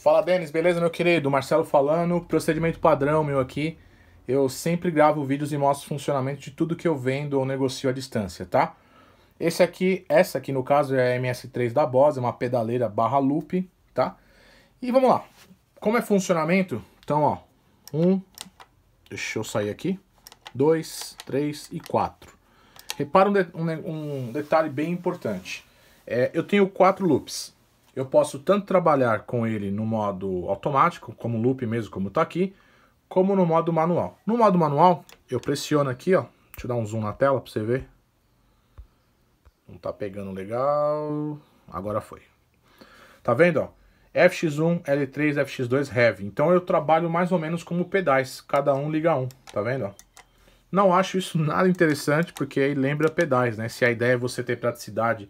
Fala, Denis, beleza, meu querido? Marcelo falando, procedimento padrão meu aqui. Eu sempre gravo vídeos e mostro o funcionamento de tudo que eu vendo ou negocio à distância, tá? Esse aqui, essa aqui no caso é a MS3 da Bose, é uma pedaleira barra loop, tá? E vamos lá. Como é funcionamento? Então, ó, um, deixa eu sair aqui, dois, três e quatro. Repara um, de, um, um detalhe bem importante. É, eu tenho quatro loops, eu posso tanto trabalhar com ele no modo automático, como loop mesmo, como está aqui, como no modo manual. No modo manual, eu pressiono aqui, ó, deixa eu dar um zoom na tela para você ver. Não está pegando legal, agora foi. Tá vendo, ó? FX1, L3, FX2, Heavy. Então eu trabalho mais ou menos como pedais, cada um liga um, tá vendo? Ó? Não acho isso nada interessante, porque aí lembra pedais, né? Se a ideia é você ter praticidade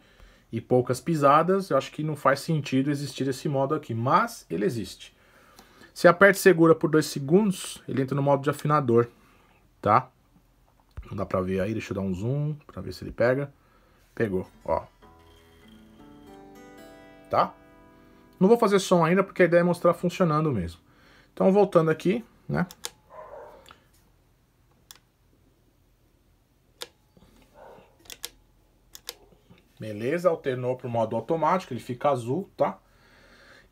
e poucas pisadas, eu acho que não faz sentido existir esse modo aqui, mas ele existe. Se aperta e segura por 2 segundos, ele entra no modo de afinador, tá? Não dá pra ver aí, deixa eu dar um zoom pra ver se ele pega. Pegou, ó. Tá? Não vou fazer som ainda porque a ideia é mostrar funcionando mesmo. Então voltando aqui, né? Beleza, alternou para o modo automático, ele fica azul, tá?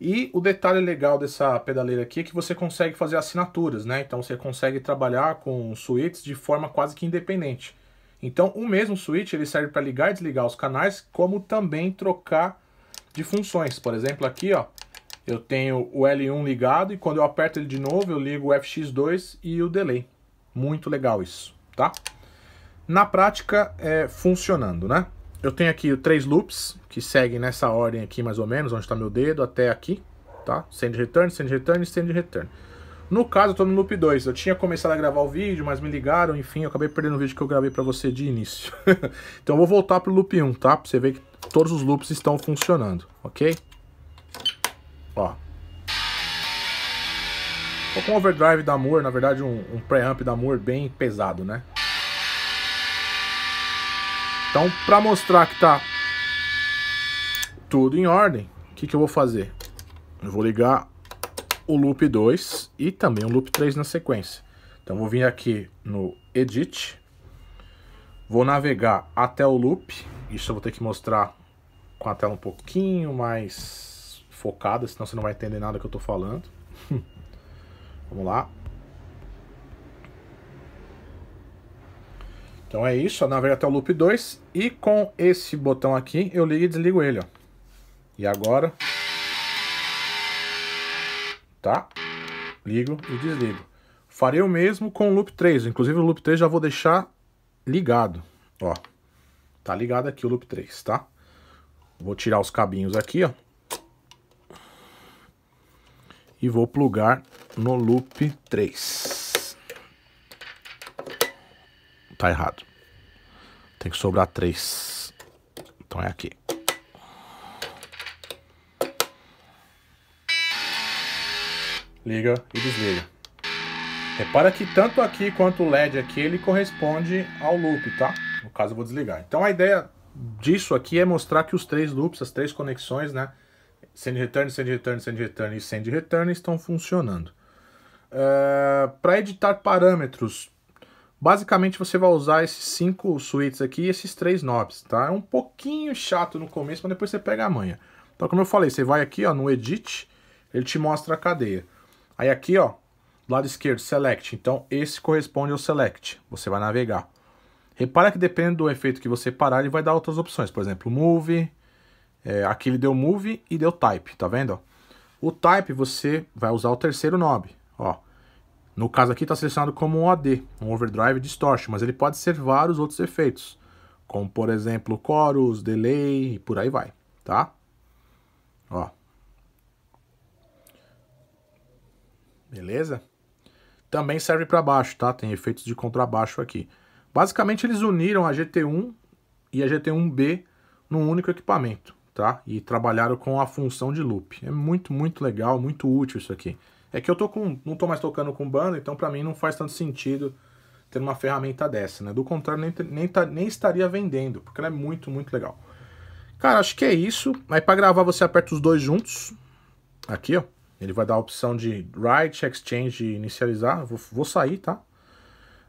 E o detalhe legal dessa pedaleira aqui é que você consegue fazer assinaturas, né? Então você consegue trabalhar com switches de forma quase que independente. Então o mesmo switch ele serve para ligar e desligar os canais, como também trocar de funções. Por exemplo, aqui ó, eu tenho o L1 ligado e quando eu aperto ele de novo eu ligo o FX2 e o delay. Muito legal isso, tá? Na prática, é funcionando, né? eu tenho aqui três loops, que seguem nessa ordem aqui mais ou menos, onde está meu dedo, até aqui, tá? Send return, send return, send return. No caso, eu estou no loop 2. Eu tinha começado a gravar o vídeo, mas me ligaram, enfim, eu acabei perdendo o vídeo que eu gravei para você de início. então eu vou voltar pro loop 1, um, tá? Para você ver que todos os loops estão funcionando, ok? Ó. Tô com um overdrive da Moore, na verdade um, um preamp da Moore bem pesado, né? Então, para mostrar que está tudo em ordem, o que, que eu vou fazer? Eu vou ligar o loop 2 e também o loop 3 na sequência. Então, vou vir aqui no Edit, vou navegar até o loop, isso eu vou ter que mostrar com a tela um pouquinho mais focada, senão você não vai entender nada que eu estou falando. Vamos lá, Então é isso, eu navego até o loop 2 e com esse botão aqui eu ligo e desligo ele, ó. E agora... Tá? Ligo e desligo. Farei o mesmo com o loop 3, inclusive o loop 3 já vou deixar ligado, ó. Tá ligado aqui o loop 3, tá? Vou tirar os cabinhos aqui, ó. E vou plugar no loop 3. Tá errado. Tem que sobrar três. Então é aqui. Liga e desliga. Repara que tanto aqui quanto o LED aqui, ele corresponde ao loop, tá? No caso eu vou desligar. Então a ideia disso aqui é mostrar que os três loops, as três conexões, né? Send return, send return, send return e send return estão funcionando. Uh, eh, Para editar parâmetros Basicamente você vai usar esses cinco suítes aqui e esses três knobs, tá? É um pouquinho chato no começo, mas depois você pega a manha. Então como eu falei, você vai aqui ó, no Edit, ele te mostra a cadeia. Aí aqui ó, do lado esquerdo, Select. Então esse corresponde ao Select, você vai navegar. Repara que depende do efeito que você parar, ele vai dar outras opções. Por exemplo, Move, é, aqui ele deu Move e deu Type, tá vendo? O Type você vai usar o terceiro knob, ó. No caso aqui está selecionado como um OD, um Overdrive Distortion, mas ele pode ser vários outros efeitos, como por exemplo chorus, delay e por aí vai, tá? Ó. Beleza? Também serve para baixo, tá? Tem efeitos de contrabaixo aqui. Basicamente eles uniram a GT1 e a GT1B num único equipamento, tá? E trabalharam com a função de loop. É muito, muito legal, muito útil isso aqui. É que eu tô com, não tô mais tocando com banda, então para mim não faz tanto sentido ter uma ferramenta dessa, né? Do contrário, nem, nem, tá, nem estaria vendendo, porque ela é muito, muito legal. Cara, acho que é isso. Aí para gravar você aperta os dois juntos. Aqui, ó. Ele vai dar a opção de write, exchange e inicializar. Vou, vou sair, tá?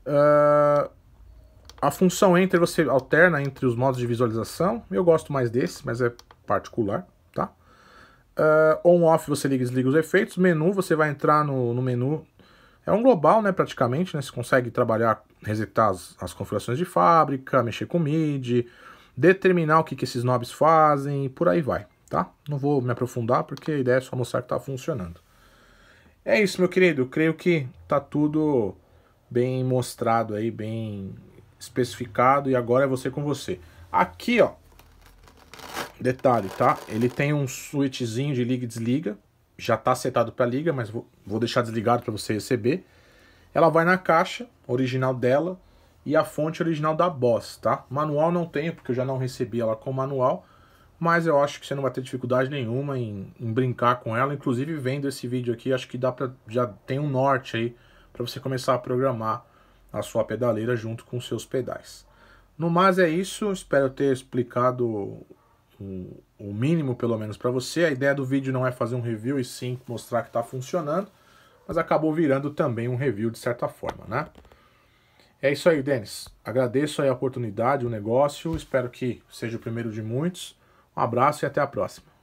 Uh, a função enter você alterna entre os modos de visualização. Eu gosto mais desse, mas é particular. Uh, On-off você liga e desliga os efeitos. Menu, você vai entrar no, no menu. É um global, né, praticamente, né? Você consegue trabalhar, resetar as, as configurações de fábrica, mexer com MIDI, determinar o que, que esses knobs fazem e por aí vai, tá? Não vou me aprofundar porque a ideia é só mostrar que tá funcionando. É isso, meu querido. Creio que tá tudo bem mostrado aí, bem especificado. E agora é você com você. Aqui, ó, Detalhe, tá? Ele tem um switchzinho de liga e desliga. Já está setado para liga, mas vou, deixar desligado para você receber. Ela vai na caixa original dela e a fonte original da Boss, tá? Manual não tenho, porque eu já não recebi ela com manual. Mas eu acho que você não vai ter dificuldade nenhuma em, em brincar com ela. Inclusive, vendo esse vídeo aqui, acho que dá para já tem um norte aí para você começar a programar a sua pedaleira junto com seus pedais. No mais é isso, espero ter explicado o, mínimo, pelo menos, para você. A ideia do vídeo não é fazer um review e sim mostrar que está funcionando, mas acabou virando também um review de certa forma, né? É isso aí, Denis. Agradeço aí a oportunidade, o negócio. Espero que seja o primeiro de muitos. Um abraço e até a próxima.